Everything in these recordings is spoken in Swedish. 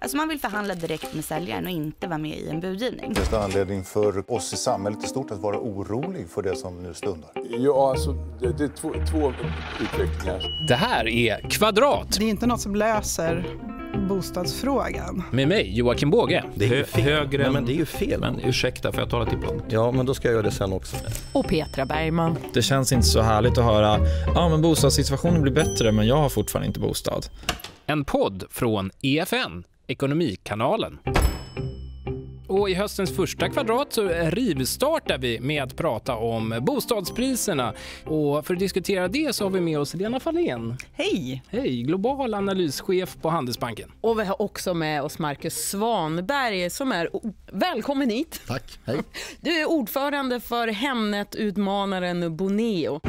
Alltså man vill förhandla direkt med säljaren och inte vara med i en budgivning. Finns det anledning för oss i samhället i stort att vara orolig för det som nu stundar? Ja, alltså, det, det är två, två utvecklingar. Det här är Kvadrat. Det är inte nåt som löser bostadsfrågan. Med mig, Joakim Båge. Det är ju fel. Högre Nej, men det är ju fel. Men ursäkta, får jag tala till punkt? Ja, men då ska jag göra det sen också. Och Petra Bergman. Det känns inte så härligt att höra att men bostadssituationen blir bättre, men jag har fortfarande inte bostad. En podd från EFN, Ekonomikanalen. Och I höstens första kvadrat så rivstartar vi med att prata om bostadspriserna. Och för att diskutera det så har vi med oss Lena Fahlén. Hej! Hej, global analyschef på Handelsbanken. Och vi har också med oss Marcus Svanberg som är... Välkommen hit! Tack, hej. Du är ordförande för Hemnet-utmanaren Boneo.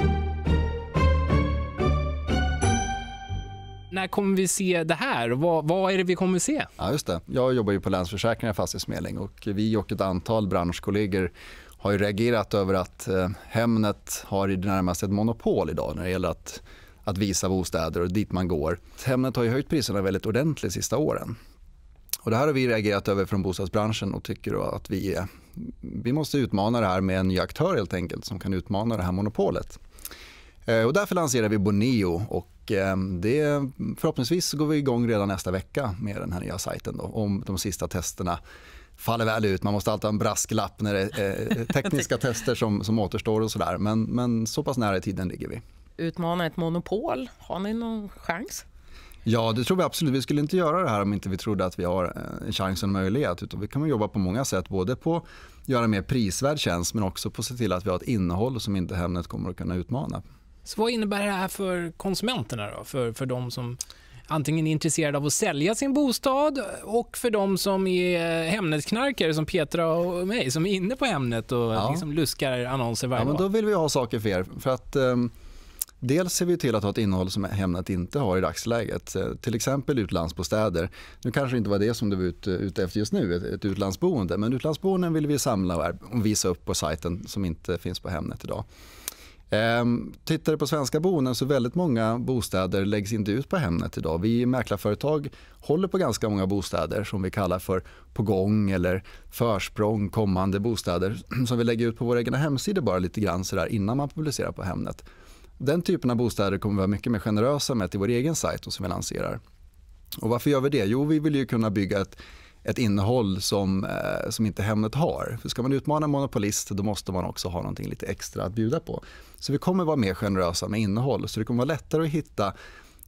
när kommer vi se det här? Vad, vad är det vi kommer se? Ja, just det. Jag jobbar ju på Länsförsäkringar fastighetsförmedling och vi och ett antal branschkollegor har reagerat över att eh, Hemnet har i det närmaste ett monopol idag när det gäller att, att visa bostäder och dit man går. Hemnet har ju höjt priserna väldigt ordentligt de sista åren. Och det här har vi reagerat över från bostadsbranschen och tycker att vi, är, vi måste utmana det här med en ny aktör helt enkelt som kan utmana det här monopolet. Eh, och därför lanserar vi Boneo och Eh, det, förhoppningsvis går vi igång redan nästa vecka med den här nya sajten då, om de sista testerna faller väl ut. Man måste alltid ha en brasklapp när det är eh, tekniska tester som, som återstår. och så där. Men, men så pass nära i tiden ligger vi. Utmana ett monopol, har ni någon chans? Ja, det tror vi absolut. Vi skulle inte göra det här om inte vi trodde att vi har eh, en chans och en möjlighet. Utan vi kan jobba på många sätt, både på att göra en mer prisvärd tjänst men också på att se till att vi har ett innehåll som inte Hemnet kommer att kunna utmana. Så vad innebär det här för konsumenterna då? För, för de som antingen är intresserade av att sälja sin bostad och för de som är Hemnetknarkare som Petra och mig som är inne på Hemnet och ja. liksom luskar annonser varje ja, men Då vill vi ha saker för er. För att, eh, dels ser vi till att ha ett innehåll som Hemnet inte har i dagsläget. Eh, till exempel utlandsbostäder. Nu kanske det inte var det som du var ute, efter just nu, ett utlandsboende. Men utlandsboenden vill vi samla och visa upp på sajten som inte finns på Hemnet idag. Ehm, tittar du på svenska boenden så väldigt många bostäder läggs inte ut på Hemnet idag. Vi mäklarföretag håller på ganska många bostäder som vi kallar för på gång eller försprång, kommande bostäder som vi lägger ut på våra egna hemsidor bara lite grann så där, innan man publicerar på Hemnet. Den typen av bostäder kommer vi vara mycket mer generösa med till vår egen sajt och som vi lanserar. Och varför gör vi det? Jo, vi vill ju kunna bygga ett ett innehåll som, eh, som inte Hemnet har. För ska man utmana en monopolist då måste man också ha någonting lite extra att bjuda på. Så vi kommer vara mer generösa med innehåll. Så det kommer vara lättare att hitta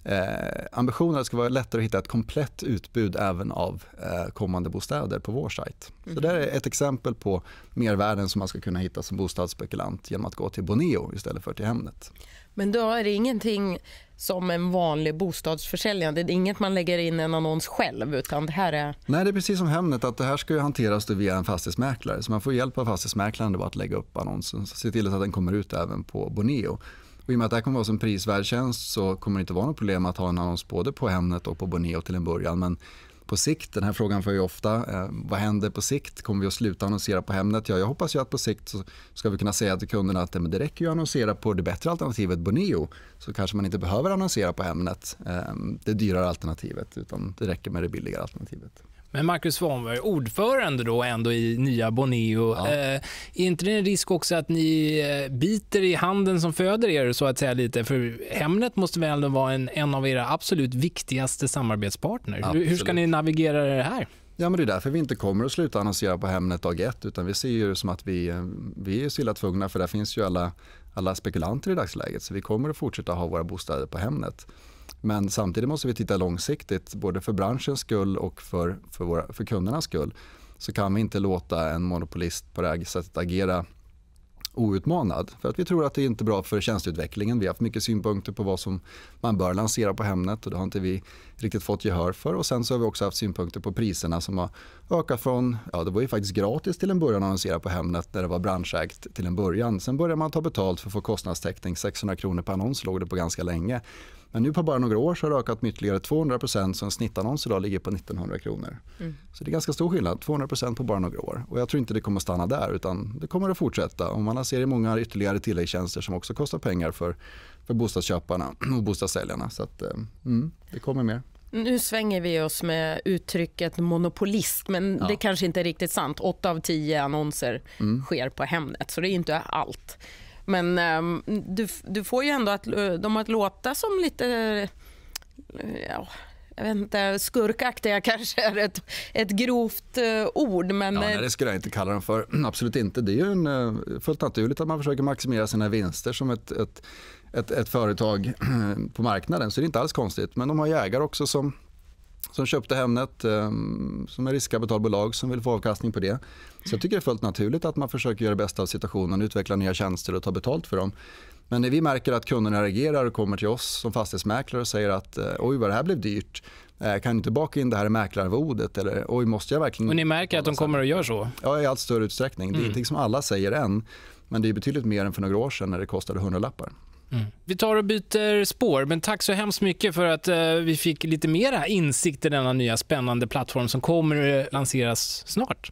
Eh, ambitionen är att det ska vara lättare att hitta ett komplett utbud även av eh, kommande bostäder på vår sajt. Mm. Så mhm. det är ett exempel på mervärden som man ska kunna hitta som bostadsspekulant genom att gå till Boneo istället för till Hemnet. Men då är det ingenting som en vanlig bostadsförsäljare. Det är inget man lägger in en annons själv. Utan det här är... Nej, det är precis som Hemnet. att Det här ska hanteras via en fastighetsmäklare. Så man får hjälp av fastighetsmäklaren att lägga upp annonsen. Se till att den kommer ut även på Boneo. Och I och med att det här kommer vara som prisvärd tjänst så kommer det inte vara något problem att ha en annons både på Hemnet och på Boneo till en början. Men på sikt, den här frågan får jag ofta, eh, vad händer på sikt? Kommer vi att sluta annonsera på Hemnet? Ja, jag hoppas ju att på sikt så ska vi kunna säga till kunderna att det räcker att annonsera på det bättre alternativet Boneo så kanske man inte behöver annonsera på Hemnet, eh, det dyrare alternativet, utan det räcker med det billigare alternativet. Men Marcus Svanberg, ordförande då ändå i nya Boneo. Ja. Eh, är inte det en risk också att ni eh, biter i handen som föder er så att säga lite? För Hemnet måste väl ändå vara en, en av era absolut viktigaste samarbetspartner. Absolut. Hur ska ni navigera det här? Ja, men det är därför vi inte kommer att sluta annonsera på Hemnet dag ett utan vi ser ju som att vi, eh, vi är stilla tvungna för där finns ju alla, alla spekulanter i dagsläget så vi kommer att fortsätta ha våra bostäder på Hemnet. Men samtidigt måste vi titta långsiktigt, både för branschens skull och för, för, våra, för kundernas skull. Så kan vi inte låta en monopolist på det här sättet agera outmanad. För att vi tror att det är inte är bra för tjänsteutvecklingen. Vi har haft mycket synpunkter på vad som man bör lansera på Hemnet och det har inte vi riktigt fått gehör för. Och sen så har vi också haft synpunkter på priserna som har ökat från, ja det var ju faktiskt gratis till en början att annonsera på Hemnet när det var branschägt till en början. Sen började man ta betalt för att få kostnadstäckning. 600 kronor per annons låg det på ganska länge. Men nu på bara några år så har det ökat med ytterligare 200 så en snittannons idag ligger på 1900 kronor. Mm. Så det är ganska stor skillnad, 200 på bara några år. Och jag tror inte det kommer att stanna där utan det kommer att fortsätta. Och man ser många ytterligare tilläggstjänster som också kostar pengar för, för bostadsköparna och bostadssäljarna. Så att, eh, mm, det kommer mer. Nu svänger vi oss med uttrycket monopolist, men ja. det kanske inte är riktigt sant. Åtta av tio annonser mm. sker på Hemnet, så det är inte allt. Men um, du, du får ju ändå att, eh, de att låta som lite... Eh, ja, jag vet inte, skurkaktiga kanske är ett, ett grovt uh, ord. Men... Ja, nej, det skulle jag inte kalla dem för. Absolut inte. Det är ju en, fullt naturligt att man försöker maximera sina vinster som ett, ett, ett, ett företag på marknaden. Så det är inte alls konstigt. Men de har ju ägare också som som köpte Hemnet ehm, som är riskkapitalbolag som vill få avkastning på det. Så jag tycker det är fullt naturligt att man försöker göra det bästa av situationen, utveckla nya tjänster och ta betalt för dem. Men när vi märker att kunderna reagerar och kommer till oss som fastighetsmäklare och säger att eh, oj vad det här blev dyrt. Eh, kan du inte baka in det här i mäklararvodet? Eller, Oj, måste jag verkligen... Och ni märker att de kommer att göra så? Ja, i allt större utsträckning. Det är mm. ingenting som alla säger än. Men det är betydligt mer än för några år sedan när det kostade hundralappar. Mm. Vi tar och byter spår, men tack så hemskt mycket för att eh, vi fick lite mera insikt i denna nya spännande plattform som kommer att eh, lanseras snart.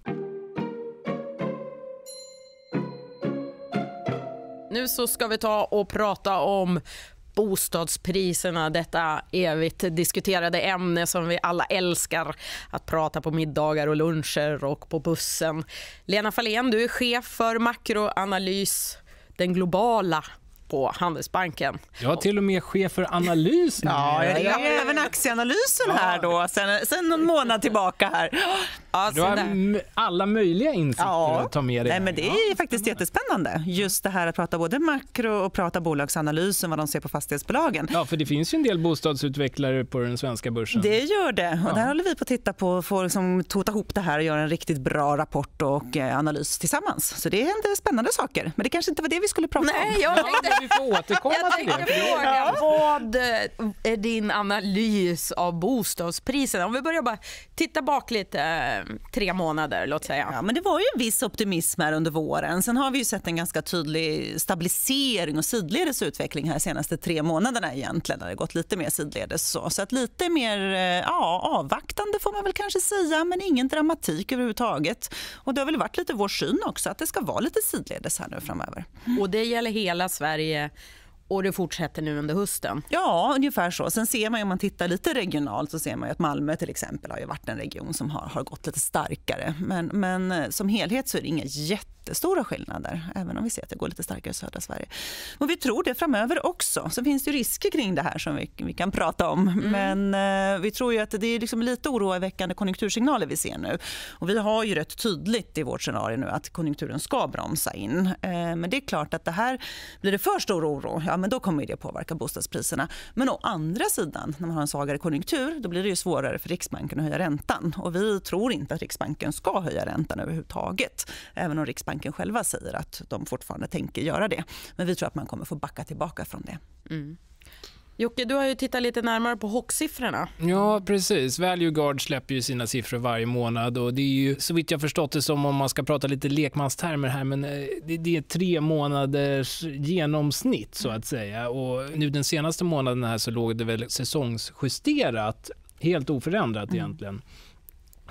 Nu så ska vi ta och prata om bostadspriserna, detta evigt diskuterade ämne som vi alla älskar att prata på middagar och luncher och på bussen. Lena Fahlén, du är chef för makroanalys den globala på Handelsbanken. Jag är till och med chef för analys nu. ja, jag är även aktieanalysen här då, sen, sen en månad tillbaka. här. Alltså, du har alla möjliga insikter ja. att ta med dig. Nej, men det är ja. faktiskt jättespännande. Just det här att prata både makro och prata om vad de ser på fastighetsbolagen. Ja, för det finns ju en del bostadsutvecklare på den svenska börsen. Det gör det. Och ja. där håller vi på att titta på, får liksom tota ihop det här och göra en riktigt bra rapport och eh, analys tillsammans. Så det händer spännande saker. Men det kanske inte var det vi skulle prata Nej, om. Jag tänkte... Ja, vi får återkomma jag till det. Fråga, Vad eh, är din analys av bostadspriserna? Om vi börjar bara titta bak lite eh, Eh, tre månader, låt säga. Ja, men det var ju en viss optimism här under våren. Sen har vi ju sett en ganska tydlig stabilisering och sidledes utveckling de senaste tre månaderna egentligen. Det har gått lite mer sidledes så. Så att lite mer eh, ja, avvaktande får man väl kanske säga, men ingen dramatik överhuvudtaget. Och det har väl varit lite vår syn också, att det ska vara lite sidledes här nu framöver. Och det gäller hela Sverige och det fortsätter nu under hösten? Ja, ungefär så. Sen ser man om man tittar lite regionalt så ser man att Malmö till exempel har varit en region som har, har gått lite starkare. Men, men eh, som helhet så är det inga jätte jättestora skillnader, även om vi ser att det går lite starkare i södra Sverige. Och vi tror det framöver också. Så finns det risker kring det här som vi, vi kan prata om. Mm. Men eh, vi tror ju att det är liksom lite oroväckande konjunktursignaler vi ser nu. Och vi har ju rätt tydligt i vårt scenario nu att konjunkturen ska bromsa in. Eh, men det är klart att det här blir det för stor oro, ja, men då kommer det påverka bostadspriserna. Men å andra sidan, när man har en svagare konjunktur, då blir det ju svårare för Riksbanken att höja räntan. Och vi tror inte att Riksbanken ska höja räntan överhuvudtaget. Även om Riksbanken banken själva säger att de fortfarande tänker göra det. Men vi tror att man kommer få backa tillbaka från det. Mm. Jocke, du har ju tittat lite närmare på HOC-siffrorna. Ja, precis. ValueGuard släpper ju sina siffror varje månad och det är ju så vitt jag förstått det som om man ska prata lite lekmanstermer här, men eh, det är tre månaders genomsnitt så att säga och nu den senaste månaden här så låg det väl säsongsjusterat, helt oförändrat mm. egentligen. Mm.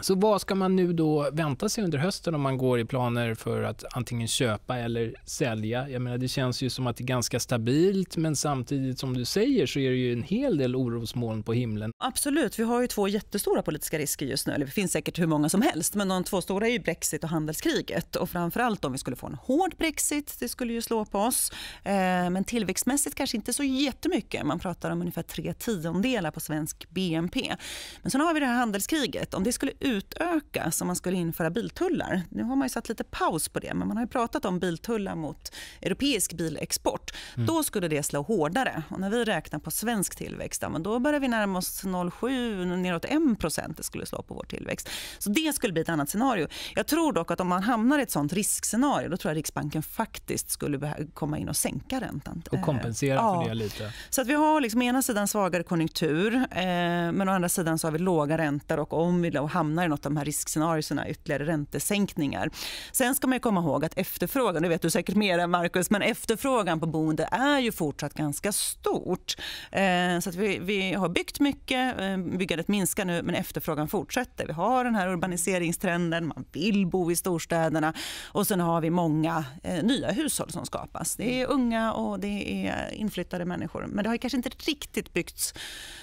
Så vad ska man nu då vänta sig under hösten om man går i planer för att antingen köpa eller sälja? Jag menar, det känns ju som att det är ganska stabilt, men samtidigt som du säger så är det ju en hel del orosmoln på himlen. Absolut, vi har ju två jättestora politiska risker just nu, eller det finns säkert hur många som helst, men de två stora är ju Brexit och handelskriget och framför om vi skulle få en hård Brexit, det skulle ju slå på oss, eh, men tillväxtmässigt kanske inte så jättemycket. Man pratar om ungefär tre tiondelar på svensk BNP. Men sen har vi det här handelskriget. Om det skulle utökas om man skulle införa biltullar. Nu har man ju satt lite paus på det, men man har ju pratat om biltullar mot europeisk bilexport. Mm. Då skulle det slå hårdare. Och när vi räknar på svensk tillväxt, då börjar vi närma oss 0,7, neråt 1 det skulle slå på vår tillväxt. Så det skulle bli ett annat scenario. Jag tror dock att om man hamnar i ett sånt riskscenario, då tror jag Riksbanken faktiskt skulle komma in och sänka räntan. Och kompensera för eh, det lite. Så att vi har liksom ena sidan svagare konjunktur, eh, men å andra sidan så har vi låga räntor och om vi då hamnar hamnar i något av de här riskscenarierna, ytterligare räntesänkningar. Sen ska man komma ihåg att efterfrågan, det vet du säkert mer än Markus, men efterfrågan på boende är ju fortsatt ganska stort. Eh, så att vi, vi har byggt mycket, eh, byggandet minskar nu men efterfrågan fortsätter. Vi har den här urbaniseringstrenden, man vill bo i storstäderna och sen har vi många eh, nya hushåll som skapas. Det är unga och det är inflyttade människor. Men det har kanske inte riktigt byggts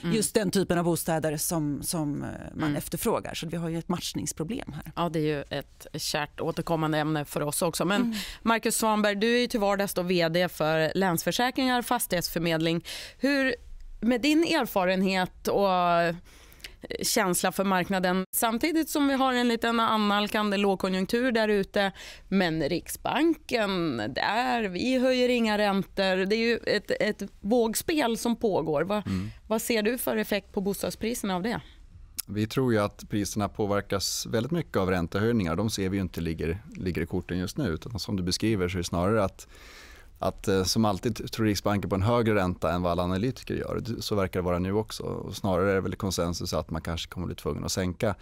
mm. just den typen av bostäder som, som man mm. efterfrågar. Så vi har har ju ett matchningsproblem här. Ja, det är ju ett kärt återkommande ämne för oss också. Men mm. Marcus Svanberg, du är ju till vardags då vd för Länsförsäkringar fastighetsförmedling. Hur, med din erfarenhet och känsla för marknaden samtidigt som vi har en liten annalkande lågkonjunktur där ute. Men Riksbanken, där, vi höjer inga räntor. Det är ju ett, ett vågspel som pågår. Va, mm. Vad ser du för effekt på bostadspriserna av det? Vi tror ju att priserna påverkas väldigt mycket av räntehöjningar. De ser vi inte ligger, ligger i korten just nu. Utan som du beskriver så är det snarare att att eh, som alltid tror Riksbanken på en högre ränta än vad alla analytiker gör. Så verkar det vara nu också. Och snarare är det väl konsensus att man kanske kommer bli tvungen att sänka.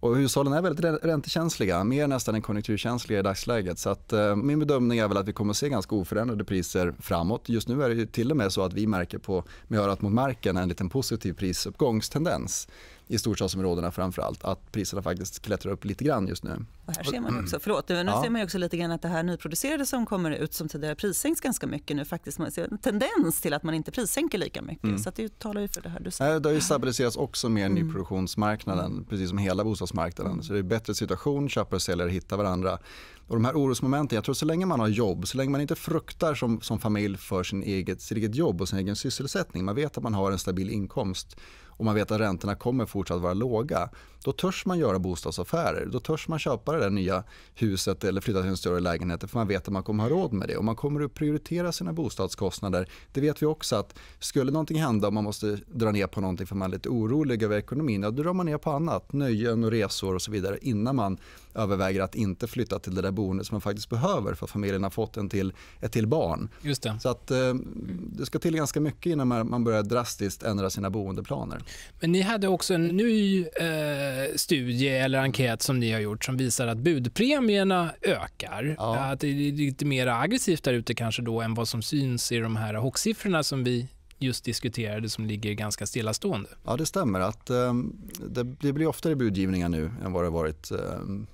Och hushållen är väldigt räntekänsliga, mer nästan än konjunkturkänsliga i dagsläget. Så att, eh, min bedömning är väl att vi kommer att se ganska oförändrade priser framåt. Just nu är det till och med så att vi märker på, med örat mot marken en liten positiv prisuppgångstendens i storstadsområdena framför allt, att priserna faktiskt klättrar upp lite grann just nu. Och här ser man också, förlåt, nu ja. ser man också lite grann att det här nyproducerade som kommer ut som tidigare prissänks ganska mycket nu faktiskt. Man ser en tendens till att man inte prissänker lika mycket. Mm. Så att det talar ju för det här du säger. Det har ju stabiliserats också mer mm. nyproduktionsmarknaden, mm. precis som hela bostadsmarknaden. Så det är bättre situation, köpare och säljare hittar varandra. Och de här orosmomenten, jag tror så länge man har jobb, så länge man inte fruktar som, som familj för sin eget, sitt eget jobb och sin egen sysselsättning, man vet att man har en stabil inkomst, och man vet att räntorna kommer fortsatt vara låga, då törs man göra bostadsaffärer. Då törs man köpa det där nya huset eller flytta till en större lägenhet för man vet att man kommer ha råd med det. Och man kommer att prioritera sina bostadskostnader. Det vet vi också att skulle någonting hända och man måste dra ner på någonting för man är lite orolig över ekonomin, ja, då drar man ner på annat. Nöjen och resor och så vidare innan man överväger att inte flytta till det där boendet som man faktiskt behöver för att familjen har fått en till, ett till barn. Just det. Så att, eh, det ska till ganska mycket innan man börjar drastiskt ändra sina boendeplaner. Men ni hade också en ny eh, studie eller enkät som ni har gjort som visar att budpremierna ökar. Ja. Att det är lite mer aggressivt där ute kanske då än vad som syns i de här hockeysiffrorna som vi just diskuterade som ligger ganska stillastående. Ja, det stämmer. Att, eh, det, blir oftare budgivningar nu än vad det varit eh,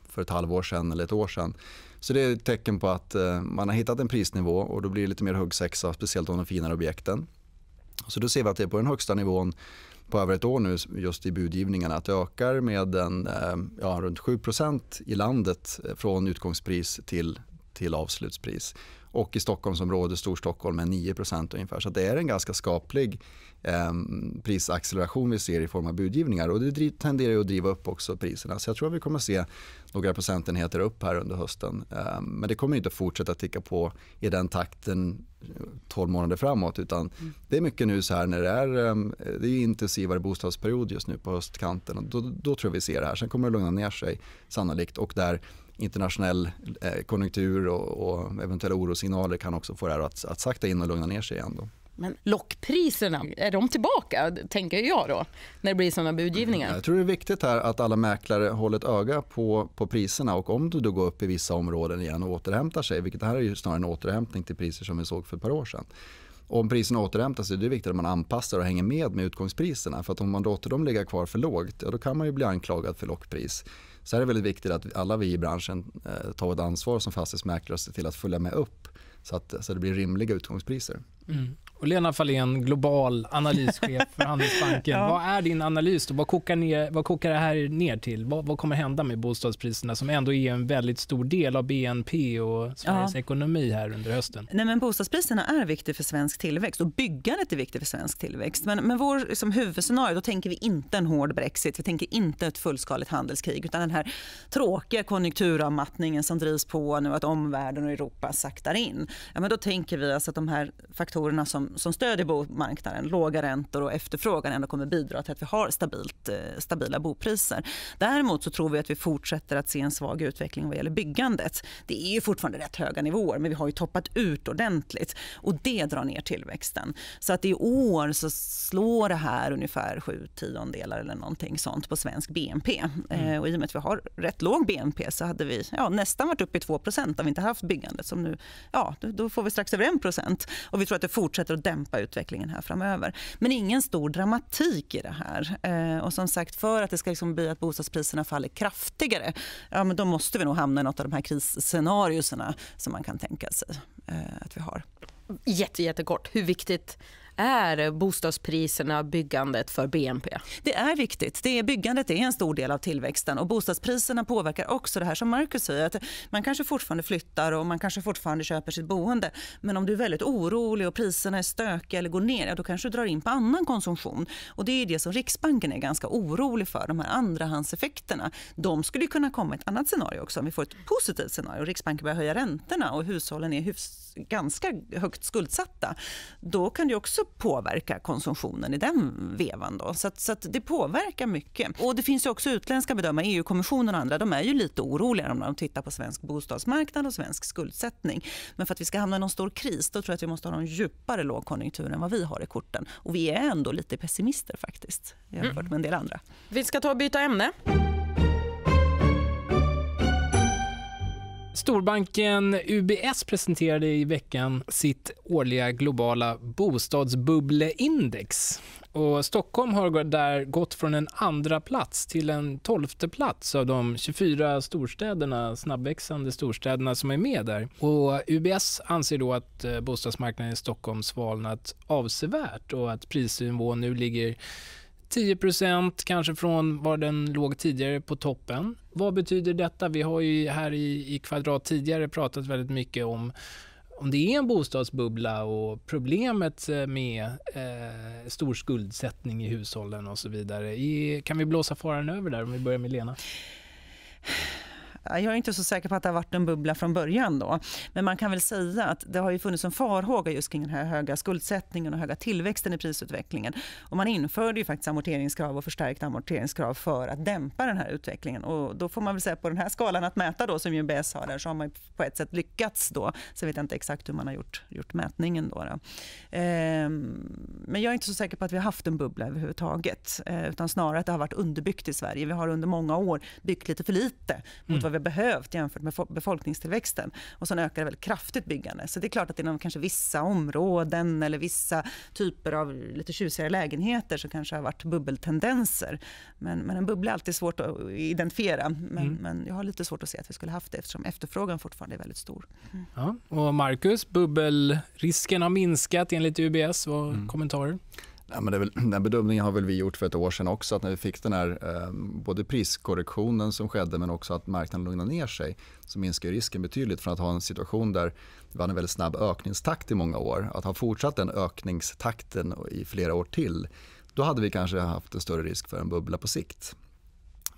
för ett halvår sen eller ett år sen. Så det är ett tecken på att eh, man har hittat en prisnivå och då blir det lite mer huggsexa, speciellt om de finare objekten. Så då ser vi att det är på den högsta nivån på över ett år nu just i budgivningarna att det ökar med en, eh, ja, runt 7 i landet eh, från utgångspris till, till avslutspris och i Stockholmsområdet, Storstockholm, med 9 ungefär. Så det är en ganska skaplig eh, prisacceleration vi ser i form av budgivningar. Och det tenderar ju att driva upp också priserna. Så jag tror att vi kommer att se några procentenheter upp här under hösten. Eh, men det kommer inte att fortsätta ticka på i den takten 12 eh, månader framåt. Utan mm. det är mycket nu så här när det är, ehm, det är intensivare bostadsperiod just nu på höstkanten. Då, då tror jag vi ser det här. Sen kommer det att lugna ner sig sannolikt. Och där internationell eh, konjunktur och, och eventuella orosignaler kan också få det här att, att sakta in och lugna ner sig igen. Då. Men lockpriserna, är de tillbaka, tänker jag då, när det blir såna budgivningar? Mm, jag tror det är viktigt här att alla mäklare håller ett öga på, på priserna och om du då går upp i vissa områden igen och återhämtar sig, vilket det här är ju snarare en återhämtning till priser som vi såg för ett par år sedan. Om priserna återhämtar sig, det är viktigt att man anpassar och hänger med med utgångspriserna. För att om man låter dem ligga kvar för lågt, ja, då kan man ju bli anklagad för lockpris. Så här är det väldigt viktigt att alla vi i branschen eh, tar ett ansvar som fastighetsmäklare och ser till att följa med upp så att, så det blir rimliga utgångspriser. Mm. Och Lena Fahlén, global analyschef för Handelsbanken. ja. Vad är din analys? Då? Vad, kokar ner, vad kokar det här ner till? Vad, vad, kommer hända med bostadspriserna som ändå är en väldigt stor del av BNP och Sveriges ja. ekonomi här under hösten? Nej, men bostadspriserna är viktiga för svensk tillväxt och byggandet är viktigt för svensk tillväxt. Men, men vår liksom, huvudscenario, då tänker vi inte en hård brexit. Vi tänker inte ett fullskaligt handelskrig utan den här tråkiga konjunkturavmattningen som drivs på nu att omvärlden och Europa saktar in. Ja, men då tänker vi alltså att de här faktorerna som som, stödjer bomarknaden, låga räntor och efterfrågan ändå kommer bidra till att vi har stabilt, eh, stabila bopriser. Däremot så tror vi att vi fortsätter att se en svag utveckling vad gäller byggandet. Det är fortfarande rätt höga nivåer, men vi har ju toppat ut ordentligt. och Det drar ner tillväxten. Så att i år så slår det här ungefär sju tiondelar eller någonting sånt på svensk BNP. Eh, mm. och I och med att vi har rätt låg BNP så hade vi ja, nästan varit uppe i 2 om vi inte haft byggandet. Som nu, ja, då får vi strax över 1 och Vi tror att det fortsätter att dämpa utvecklingen här framöver. Men ingen stor dramatik i det här. Eh, och som sagt, för att det ska liksom bli att bostadspriserna faller kraftigare ja, men då måste vi nog hamna i något av de här krisscenarierna som man kan tänka sig eh, att vi har. Jätte, jättekort, hur viktigt är bostadspriserna byggandet för BNP? Det är viktigt. Det är, byggandet är en stor del av tillväxten. och Bostadspriserna påverkar också det här som Marcus säger. Att man kanske fortfarande flyttar och man kanske fortfarande köper sitt boende. Men om du är väldigt orolig och priserna är stökiga eller går ner, ja, då kanske du drar in på annan konsumtion. Och Det är det som Riksbanken är ganska orolig för, de här andrahandseffekterna. De skulle kunna komma i ett annat scenario också, om vi får ett positivt scenario. Riksbanken börjar höja räntorna och hushållen är ganska högt skuldsatta. Då kan det också också påverkar konsumtionen i den vevan. Då. Så, att, så att det påverkar mycket. Och Det finns också utländska bedömare, EU-kommissionen och andra, de är ju lite oroliga när de tittar på svensk bostadsmarknad och svensk skuldsättning. Men för att vi ska hamna i någon stor kris, då tror jag att vi måste ha en djupare lågkonjunktur än vad vi har i korten. Och vi är ändå lite pessimister faktiskt jämfört mm. med en del andra. Vi ska ta och byta ämne. Storbanken UBS presenterade i veckan sitt årliga globala bostadsbubbleindex. Och Stockholm har där gått från en andra plats till en tolfte plats av de 24 storstäderna, snabbväxande storstäderna som är med där. Och UBS anser då att eh, bostadsmarknaden i Stockholm svalnat avsevärt och att prisnivån nu ligger 10 kanske från var den låg tidigare på toppen. Vad betyder detta? Vi har ju här i, i Kvadrat tidigare pratat väldigt mycket om om det är en bostadsbubbla och problemet eh, med eh, stor skuldsättning i hushållen och så vidare. I, kan vi blåsa faran över där om vi börjar med Lena? Jag är inte så säker på att det har varit en bubbla från början. då. Men man kan väl säga att det har ju funnits en farhåga just kring den här höga skuldsättningen och höga tillväxten i prisutvecklingen. Och man införde ju faktiskt amorteringskrav och förstärkta amorteringskrav för att dämpa den här utvecklingen. Och då får man väl säga på den här skalan att mäta då som UBS har där så har man på ett sätt lyckats då. Så vet jag inte exakt hur man har gjort, gjort mätningen då. då. Ehm, men jag är inte så säker på att vi har haft en bubbla överhuvudtaget. Eh, utan snarare att det har varit underbyggt i Sverige. Vi har under många år byggt lite för lite mot mm vad vi har behövt jämfört med befolkningstillväxten. Och sen ökar det väldigt kraftigt byggande. Så det är klart att inom kanske vissa områden eller vissa typer av lite tjusigare lägenheter så kanske har varit bubbeltendenser. Men, men en bubbla är alltid svårt att identifiera. Men, mm. men jag har lite svårt att se att vi skulle haft det eftersom efterfrågan fortfarande är väldigt stor. Mm. Ja, och Marcus, bubbelrisken har minskat enligt UBS. Vad mm. kommentarer? Ja, men väl, den bedömningen har väl vi gjort för ett år sedan också. att När vi fick den här eh, både priskorrektionen som skedde men också att marknaden lugnade ner sig så minskar risken betydligt från att ha en situation där det var en väldigt snabb ökningstakt i många år. Att ha fortsatt den ökningstakten i flera år till då hade vi kanske haft en större risk för en bubbla på sikt.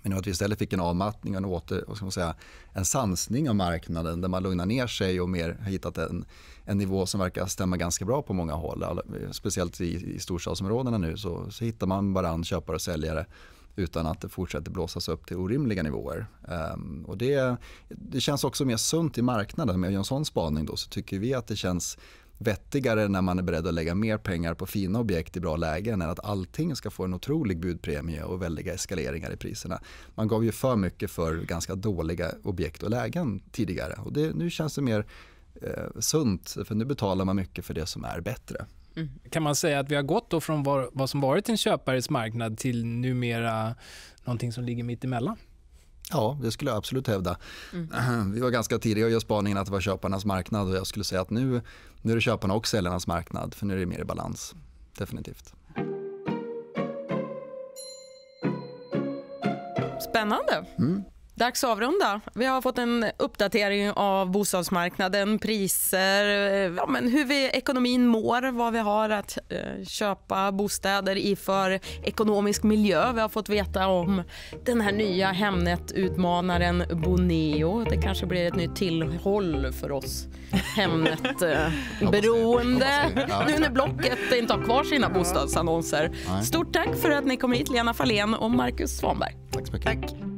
Men att vi istället fick en avmattning och en, åter, vad ska man säga, en sansning av marknaden där man lugnar ner sig och mer har hittat en, en nivå som verkar stämma ganska bra på många håll. speciellt i, i storstadsområdena nu så, så hittar man varann köpare och säljare utan att det fortsätter blåsas upp till orimliga nivåer. Um, och det, det känns också mer sunt i marknaden. Med en sån spaning då, så tycker vi att det känns vettigare när man är beredd att lägga mer pengar på fina objekt i bra lägen än att allting ska få en otrolig budpremie och väldiga eskaleringar i priserna. Man gav ju för mycket för ganska dåliga objekt och lägen tidigare. Och det, nu känns det mer eh, sunt, för nu betalar man mycket för det som är bättre. Mm. Kan man säga att vi har gått då från var, vad som varit en köpares marknad till numera någonting som ligger mitt emellan? Ja, det skulle jag absolut hävda. Mm. Vi var ganska tidiga att göra spaningen att det var köparnas marknad och jag skulle säga att nu, nu är det köparna och säljarnas marknad för nu är det mer i balans. Definitivt. Spännande. Mm. Dags att avrunda. Vi har fått en uppdatering av bostadsmarknaden, priser, eh, ja, men hur vi, ekonomin mår, vad vi har att eh, köpa bostäder i för ekonomisk miljö. Vi har fått veta om den här nya Hemnet-utmanaren Boneo. Det kanske blir ett nytt tillhåll för oss Hemnet-beroende eh, nu när Blocket inte har kvar sina bostadsannonser. Stort tack för att ni kom hit, Lena Fahlén och Marcus Svanberg. Tack så mycket. Tack.